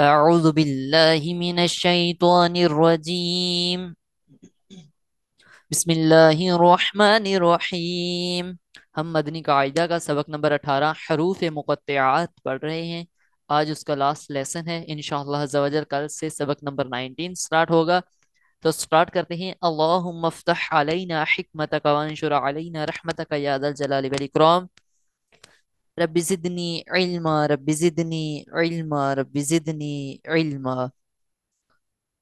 أعوذ بالله من الشيطان الرجيم بسم الله الرحمن الرحيم हम मदनी कायदा का सबक नंबर अठारह हरूफ मुक़त्यात पढ़ रहे हैं आज उसका लास्ट लेसन है इन शजल कल से सबक नंबर नाइनटीन स्टार्ट होगा तो स्टार्ट करते हैं अल्लाह मफ्तः अलैना हमत कवानशुर अलैना रहमत का यादल जलाल वलिक्रम रब ज़िदनी इल्मा रब ज़िदनी इल्मा रब ज़िदनी इल्मा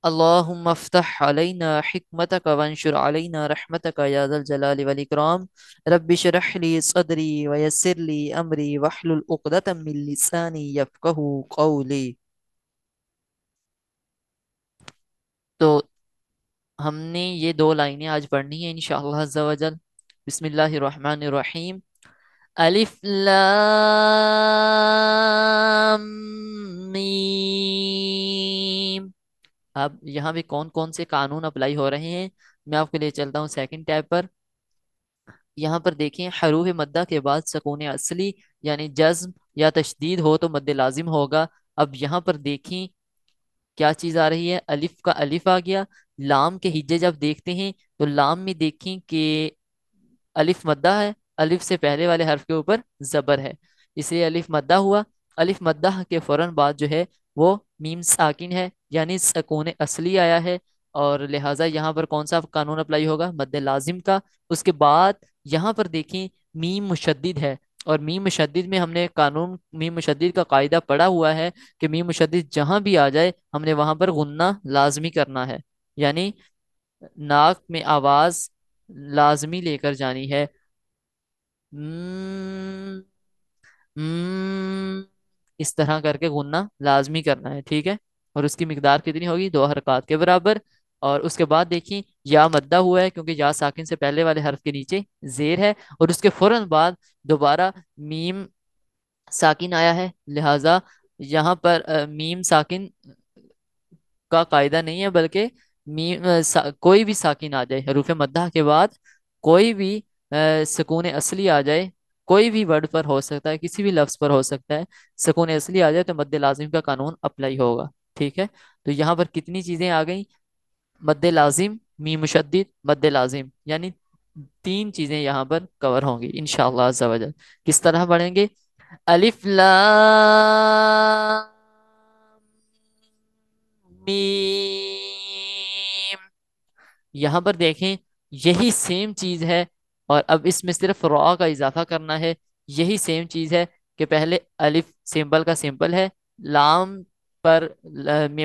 अल्लाहुम अफ्तह अलैना हिकमतक वंशुर अलैना रहमतक या ज़ल जलाल वल इकराम रब्बि शरह ली सदरी व यस्सिर ली अमरी वहलुल उक़दतम मिन लिसानी यफ़क़हू क़ौली तो हमने ये दो लाइनें आज पढ़नी है इंशाल्लाह अज़्ज़ा वजल बिस्मिल्लाहिर्रहमानिर्रहीम Alif लाम अब यहाँ भी कौन कौन से कानून अप्लाई हो रहे हैं मैं आपके लिए चलता हूँ सेकंड टैब पर यहाँ पर देखें हरूफ मद्दा के बाद सकून असली यानी जज्म या तशदीद हो तो मद्दे लाजिम होगा अब यहाँ पर देखें क्या चीज़ आ रही है अलिफ का अलिफ आ गया लाम के हिज्जे जब देखते हैं तो लाम में देखें कि अलिफ मद्दा है अलिफ से पहले वाले हर्फ के ऊपर जबर है इसलिए अलिफ मद्दा हुआ अलिफ मद्दा के फौरन बाद जो है वो मीम साकिन है यानी सकून असली आया है और लिहाजा यहाँ पर कौन सा कानून अप्लाई होगा मद्द लाजिम का उसके बाद यहाँ पर देखें मीम मुशद है और मीम मुशद में हमने कानून मीम मुशद का कायदा पड़ा हुआ है कि मीम मुशद जहाँ भी आ जाए हमने वहाँ पर गुन्ना लाजमी करना है यानी नाक में आवाज़ लाजमी लेकर जानी है हम्म, हम्म, इस तरह करके गुनना लाजमी करना है ठीक है और उसकी मकदार कितनी होगी दो हरकत के बराबर और उसके बाद देखिए या मद्दा हुआ है क्योंकि या साकिन से पहले वाले हर्फ के नीचे जेर है और उसके फौरन बाद दोबारा मीम साकिन आया है लिहाजा यहाँ पर आ, मीम साकिन का कायदा नहीं है बल्कि मीम आ, कोई भी साकिन आ जाए हरूफ मद्दा के बाद कोई भी सुकून असली आ जाए कोई भी वर्ड पर हो सकता है किसी भी लफ्ज पर हो सकता है सुकून असली आ जाए तो मद्दे लाजिम का कानून अप्लाई होगा ठीक है तो यहाँ पर कितनी चीज़ें आ गई मद्दे लाजिम मी मुशद मद लाजिम यानी तीन चीज़ें यहाँ पर कवर होंगी इन शवज किस तरह पढ़ेंगे अलिफ ला यहाँ पर देखें यही सेम चीज़ है और अब इसमें सिर्फ रॉ का इजाफा करना है यही सेम चीज़ है कि पहले अलिफ सिंपल का सिंपल है लाम पर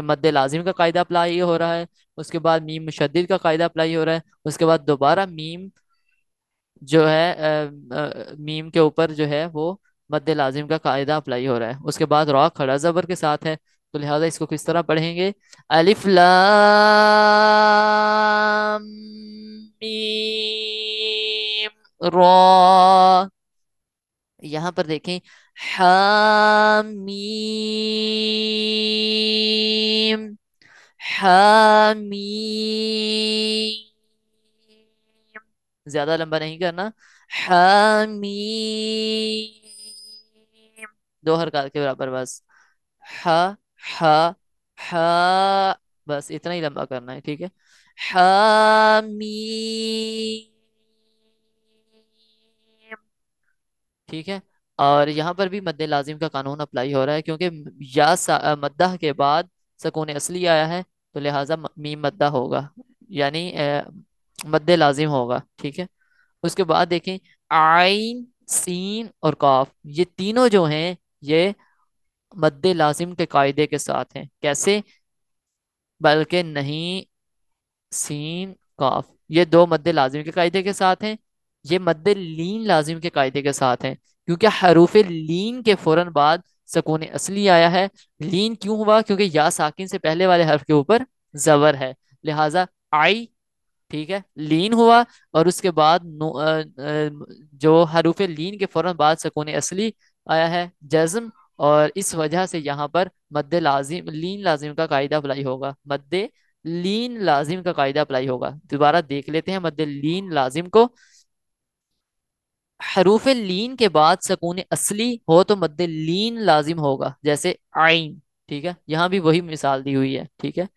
मद लाजिम का कायदा अप्लाई हो रहा है उसके बाद मीम मुशद का कायदा अप्लाई हो रहा है उसके बाद दोबारा मीम जो है आ, आ, मीम के ऊपर जो है वो मद लाजिम का कायदा अप्लाई हो रहा है उसके बाद रॉ खड़ा ज़बर के साथ है तो लिहाजा इसको किस तरह पढ़ेंगे अलिफ लाम मीम रॉ यहां पर देखें हामीम हामीम ज्यादा लंबा नहीं करना हामीम दो हरकार के बराबर बस ह ह ह बस इतना ही लंबा करना है ठीक है हामीम ठीक है और यहाँ पर भी मद लाजिम का कानून अप्लाई हो रहा है क्योंकि या मद्दा के बाद सकून असली आया है तो लिहाजा मीम मद्दा होगा यानी मद लाजिम होगा ठीक है उसके बाद देखें आइन सीन और काफ ये तीनों जो हैं ये मद लाजिम के कायदे के साथ हैं कैसे बल्कि नहीं सीन काफ ये दो मद लाजिम के कायदे के साथ हैं ये मद लीन लाजिम के कायदे के साथ है क्योंकि हरूफ लीन के फौरन बाद सकून असली आया है लीन क्यों हुआ क्योंकि या साकिन से पहले वाले हर्फ के ऊपर जबर है लिहाजा आई ठीक है लीन हुआ और उसके बाद जो हरूफ लीन के फौरन बाद सकून असली आया है जज्म और इस वजह से यहाँ पर मद्द लाजिम लीन लाजिम का कायदा अप्लाई होगा मद लीन लाजिम का कायदा अप्लाई होगा दोबारा देख लेते हैं मद लीन लाजिम को हरूफ लीन के बाद सकून असली हो तो मद लीन लाजिम होगा जैसे आइन ठीक है यहाँ भी वही मिसाल दी हुई है ठीक है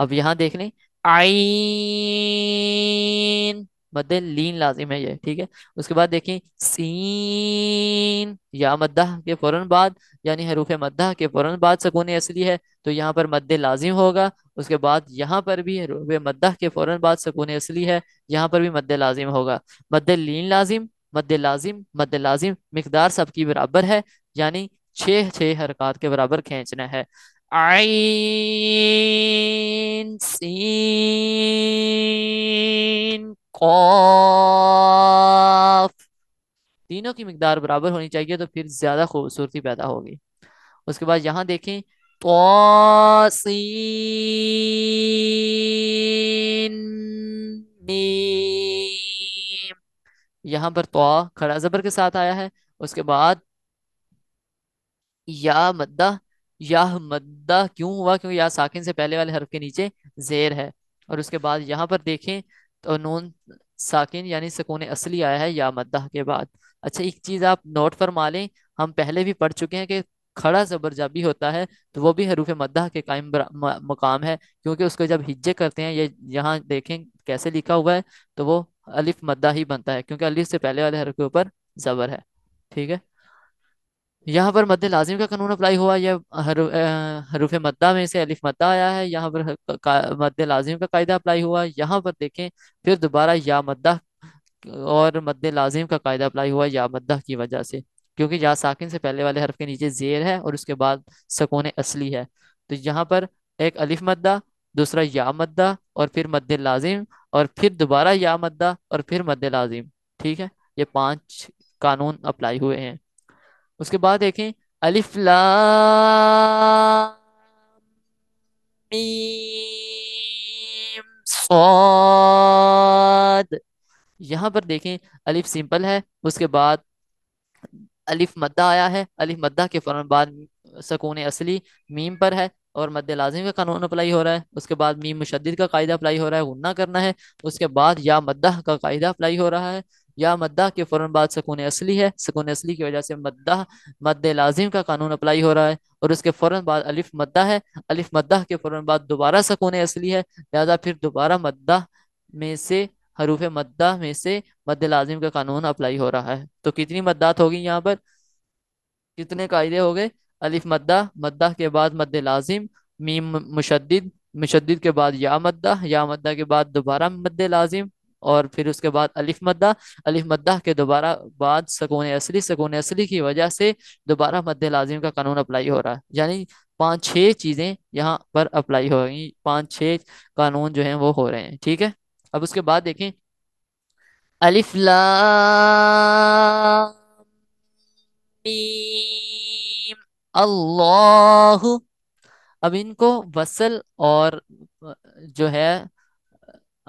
अब यहाँ देख लें आइन मद्दे लीन लाजिम है ये ठीक है उसके बाद देखें सीन या मद्दा के फौरन बाद यानी हरूफ मद्दा के फौरन बाद सकून असली है तो यहाँ पर मद्दे लाजिम होगा उसके बाद यहाँ पर भी हरूफ मद्दा के फौरन बाद सकून असली है यहाँ पर भी मद्दे लाजिम होगा मद्दे लीन लाजिम मद्दे लाजिम मद्दे लाजिम मकदार सबकी बराबर है यानी छ छः हरकत के बराबर खींचना है आई सीन कौफ तीनों की मकदार बराबर होनी चाहिए तो फिर ज्यादा खूबसूरती पैदा होगी उसके बाद यहां देखें तोसीन यहां पर तो खड़ा जबर के साथ आया है उसके बाद या मद्दा या मद्दा क्यों हुआ क्योंकि या साकिन से पहले वाले हर्फ के नीचे जेर है और उसके बाद यहाँ पर देखें तो नून साकिन यानी सकून असली आया है या मद्दा के बाद अच्छा एक चीज़ आप नोट फरमा लें हम पहले भी पढ़ चुके हैं कि खड़ा ज़बर जब भी होता है तो वो भी हरूफ मद्दा के कायम मकाम है क्योंकि उसको जब हिज्जे करते हैं ये यहाँ देखें कैसे लिखा हुआ है तो वो अलिफ मद्दा ही बनता है क्योंकि अलिफ से पहले वाले हर के ऊपर ज़बर है ठीक है यहाँ पर मद्द लाजिम का कानून अप्लाई हुआ यह हरू, हरूफ मद्दा में से अलिफ मद्दा आया है यहाँ पर मद लाजिम का कायदा अप्लाई हुआ यहाँ पर देखें फिर दोबारा या मद्दा और मद्द लाजिम का कायदा अप्लाई हुआ या मद्दा की वजह से क्योंकि या साकिन से पहले वाले हरफ के नीचे जेर है और उसके बाद सकून असली है तो यहाँ पर एक अलिफ मद्दा दूसरा या मद्दा और फिर मद्द लाजिम और फिर दोबारा या मद्दा और फिर मद लाजिम ठीक है ये पांच कानून अप्लाई हुए हैं उसके बाद देखें अलिफ ला यहां यहाँ पर देखें अलिफ सिंपल है उसके बाद अलिफ मद्दा आया है अलिफ मद्दा के फ़ौरन बाद सकून असली मीम पर है और मद्द लाजिम का कानून अप्लाई हो रहा है उसके बाद मीम मुशद का कायदा अप्लाई हो रहा है गुन्ना करना है उसके बाद या मद्दा का कायदा अप्लाई हो रहा है या मद्दा के फ़ौरन बाद सकून असली है सकून असली की वजह से मद्दा मद्द लाजिम का कानून अप्लाई हो रहा है और उसके फ़ौरन बाद अलिफ मद्दा है अलिफ मद्दा के फ़ौरन बाद दोबारा सकून असली है लिहाजा फिर दोबारा मद्दा में से हरूफ मद्दा में से मद्द लाजिम का कानून अप्लाई हो रहा है तो कितनी मद्दात होगी यहाँ पर कितने कायदे हो गए अलिफ मद्दा मद्दा के बाद मद्द लाजिम मीम मुशद मुशद के बाद या मद्दा या मद्दा के बाद दोबारा मद्द लाजिम और फिर उसके बाद अलिफ मद्दा अलिफ मद्दा के दोबारा बाद सकून असली सकून असली की वजह से दोबारा मद्द लाजिम का कानून अप्लाई हो रहा है यानी पाँच छह चीज़ें यहाँ पर अप्लाई हो रही पाँच छः कानून जो हैं वो हो रहे हैं ठीक है अब उसके बाद देखें अलिफ मीम अल्लाह अब इनको वसल और जो है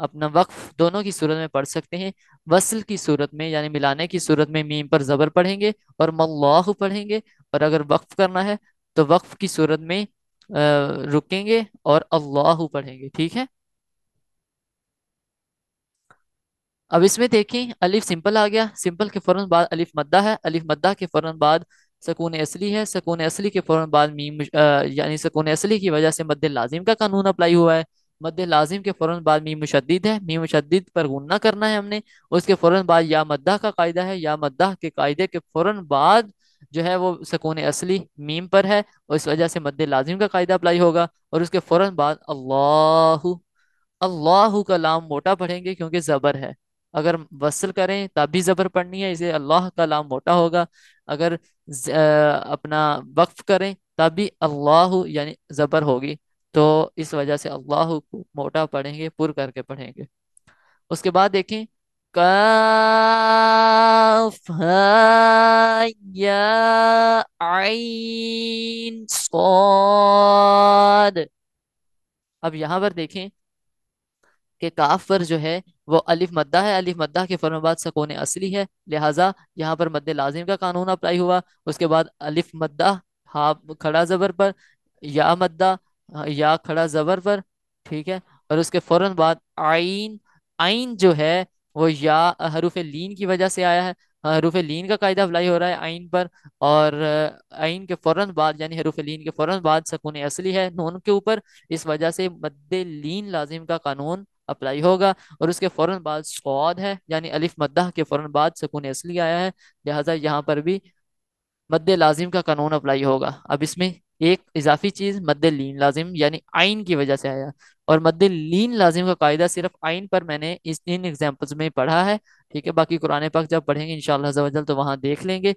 अपना वक्फ दोनों की सूरत में पढ़ सकते हैं वसल की सूरत में यानी मिलाने की सूरत में मीम पर ज़बर पढ़ेंगे और मल्लाह पढ़ेंगे और अगर वक्फ करना है तो वक्फ की सूरत में रुकेंगे और अल्लाह पढ़ेंगे ठीक है अब इसमें देखें अलिफ सिंपल आ गया सिंपल के फ़ौरन बाद अलिफ मद्दा है अलिफ मद्दा के फ़ौरन बाद सकून असली है सकून असली के फ़ौरन बाद मीम यानी सकून असली की वजह से मद्द लाजिम का कानून अप्लाई हुआ है मद लाजिम के फ़ौरन बाद मीम मुशद है मीम मुशद पर गुना करना है हमने उसके फ़ौरन बाद या मद्दा का कायदा है या मद्दा के कायदे के फ़ौरन बाद जो है वो सकून असली मीम पर है और इस वजह से मद लाजिम का कायदा अप्लाई होगा और उसके फ़ौरन बाद अल्लाह अल्लाह का लाम मोटा पढ़ेंगे क्योंकि ज़बर है अगर वसल करें तब भी ज़बर पढ़नी है इसे अल्लाह का लाम मोटा होगा अगर अपना वक्फ करें तब भी अल्लाह यानी ज़बर होगी तो इस वजह से अल्लाह को मोटा पढ़ेंगे पुर करके पढ़ेंगे उसके बाद देखें काफ आइन सौद अब यहाँ पर देखें कि काफ पर जो है वो अलिफ मद्दा है अलिफ मद्दा के फर्माबाद सकून असली है लिहाजा यहाँ पर मद्द लाजिम का कानून अप्लाई हुआ उसके बाद अलिफ मद्दा हा खड़ा ज़बर पर या मद्दा हाँ, या खड़ा जबर पर ठीक है और उसके फौरन बाद आइन आइन जो है वो या हरूफ लीन की वजह से आया है हाँ, हरूफ लीन का कायदा अप्लाई हो रहा है आइन पर और आइन के फौरन बाद यानी हरूफ लीन के फौरन बाद सकून असली है नून के ऊपर इस वजह से मद्द लीन लाजिम का कानून अप्लाई होगा और उसके फौरन बाद स्वाद है यानी अलिफ मद्दा के फौरन बाद सकून असली आया है लिहाजा यहाँ पर भी मद्द लाजिम का कानून अप्लाई होगा अब इसमें एक इजाफी चीज मद लीन लाजिम यानी आइन की वजह से आया और मद लीन लाजिम का कायदा सिर्फ आइन पर मैंने इस इन एग्जाम्पल्स में पढ़ा है ठीक है बाकी कुरान पाक जब पढ़ेंगे इन तो वहाँ देख लेंगे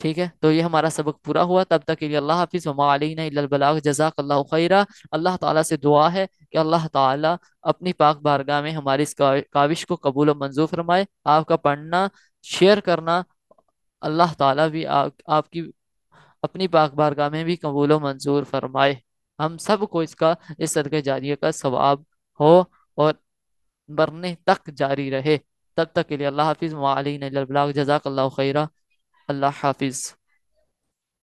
ठीक है तो ये हमारा सबक पूरा हुआ तब तक के लिए अल्लाह हाफिज़ वमालीबलाग जजाक अल्लाह खैरा अल्लाह ताला से दुआ है कि अल्लाह ताला अपनी पाक बारगाह में हमारी इस काविश को कबूल और मंजूर फरमाए आपका पढ़ना शेयर करना अल्लाह ताला भी आप, आपकी अपनी पाक बारगाह में भी कबूल मंजूर फरमाए हम सब को इसका इस सदक़ जारिया का सवाब हो और मरने तक जारी रहे तब तक के लिए अल्लाह हाफिज़ मालिन जजाक खैरा अल्लाह हाफिज़